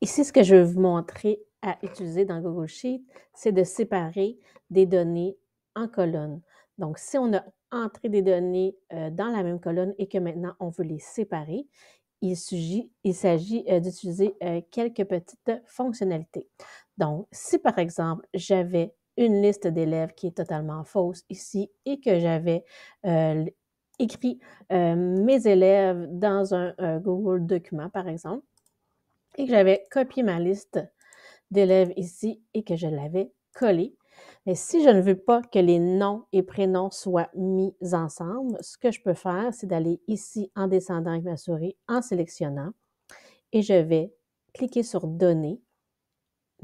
Ici, ce que je vais vous montrer à utiliser dans Google Sheet, c'est de séparer des données en colonnes. Donc, si on a entré des données euh, dans la même colonne et que maintenant on veut les séparer, il s'agit, euh, d'utiliser euh, quelques petites fonctionnalités. Donc, si par exemple j'avais une liste d'élèves qui est totalement fausse ici et que j'avais écrit mes élèves dans un Google document, par exemple, et que j'avais copié ma liste d'élèves ici et que je l'avais collée. Mais si je ne veux pas que les noms et prénoms soient mis ensemble, ce que je peux faire, c'est d'aller ici en descendant avec ma souris, en sélectionnant, et je vais cliquer sur Donner,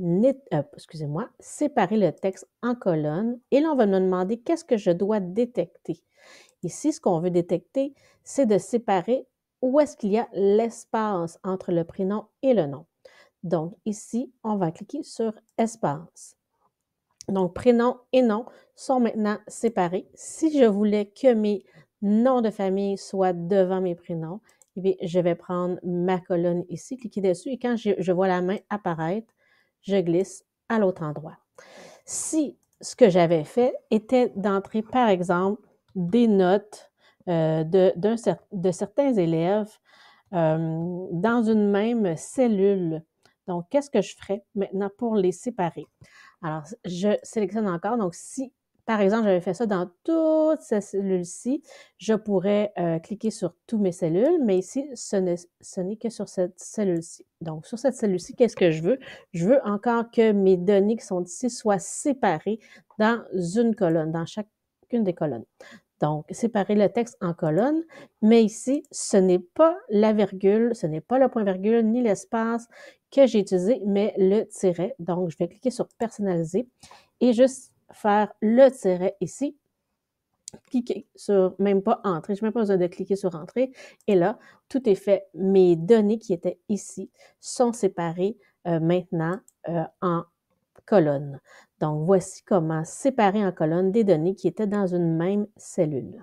euh, excusez-moi, séparer le texte en colonnes, et là, on va me demander qu'est-ce que je dois détecter. Ici, ce qu'on veut détecter, c'est de séparer où est-ce qu'il y a l'espace entre le prénom et le nom. Donc ici, on va cliquer sur espace. Donc prénom et nom sont maintenant séparés. Si je voulais que mes noms de famille soient devant mes prénoms, eh je vais prendre ma colonne ici, cliquer dessus et quand je vois la main apparaître, je glisse à l'autre endroit. Si ce que j'avais fait était d'entrer, par exemple, des notes euh, de, certains élèves euh, dans une même cellule. Donc, qu'est-ce que je ferais maintenant pour les séparer? Alors, je sélectionne encore. Donc, si, par exemple, j'avais fait ça dans toutes ces cellules-ci, je pourrais euh, cliquer sur toutes mes cellules, mais ici, ce n'est que sur cette cellule-ci. Donc, sur cette cellule-ci, qu'est-ce que je veux? Je veux encore que mes données qui sont ici soient séparées dans une colonne, dans chacune des colonnes. Donc, séparer le texte en colonnes, mais ici, ce n'est pas la virgule, ce n'est pas le point-virgule, ni l'espace que j'ai utilisé, mais le tiret. Donc, je vais cliquer sur personnaliser et juste faire le tiret ici. Cliquer sur même pas entrer, je n'ai même pas besoin de cliquer sur entrée. Et là, tout est fait. Mes données qui étaient ici sont séparées euh, maintenant euh, en colonne. Donc, voici comment séparer en colonnes des données qui étaient dans une même cellule.